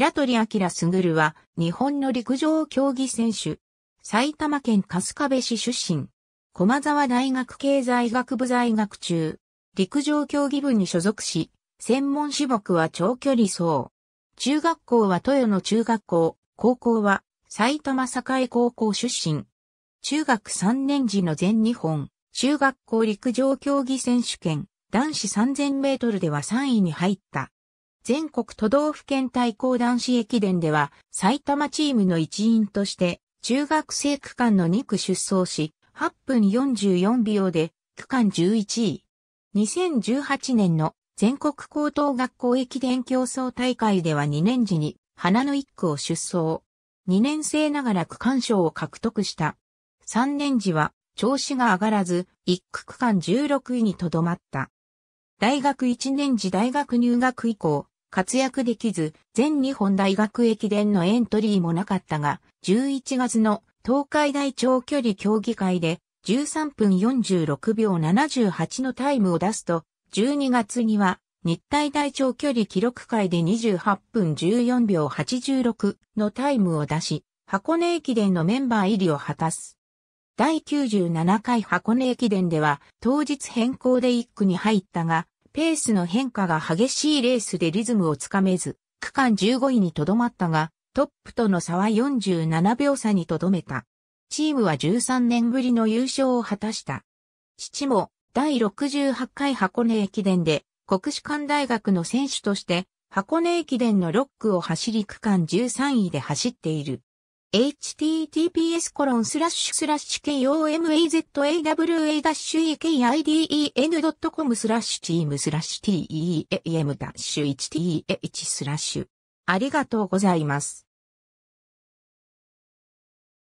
白鳥明すぐるは日本の陸上競技選手。埼玉県春日部市出身。駒沢大学経済学部在学中。陸上競技部に所属し、専門種目は長距離走。中学校は豊野中学校、高校は埼玉栄高校出身。中学3年時の全日本、中学校陸上競技選手権、男子3000メートルでは3位に入った。全国都道府県対抗男子駅伝では、埼玉チームの一員として、中学生区間の2区出走し、8分44秒で、区間11位。2018年の全国高等学校駅伝競争大会では2年時に、花の1区を出走。2年生ながら区間賞を獲得した。3年時は、調子が上がらず、1区区間16位にとどまった。大学1年時大学入学以降、活躍できず、全日本大学駅伝のエントリーもなかったが、11月の東海大長距離競技会で13分46秒78のタイムを出すと、12月には日体大長距離記録会で28分14秒86のタイムを出し、箱根駅伝のメンバー入りを果たす。第97回箱根駅伝では当日変更で1区に入ったが、ペースの変化が激しいレースでリズムをつかめず、区間15位にとどまったが、トップとの差は47秒差にとどめた。チームは13年ぶりの優勝を果たした。父も第68回箱根駅伝で国士舘大学の選手として箱根駅伝の6区を走り区間13位で走っている。https コロンスラッシュスラッシュ komazawa-ekiden.com スラッシュチームスラッシュ t e a m H. t h スラッシュありがとうございます。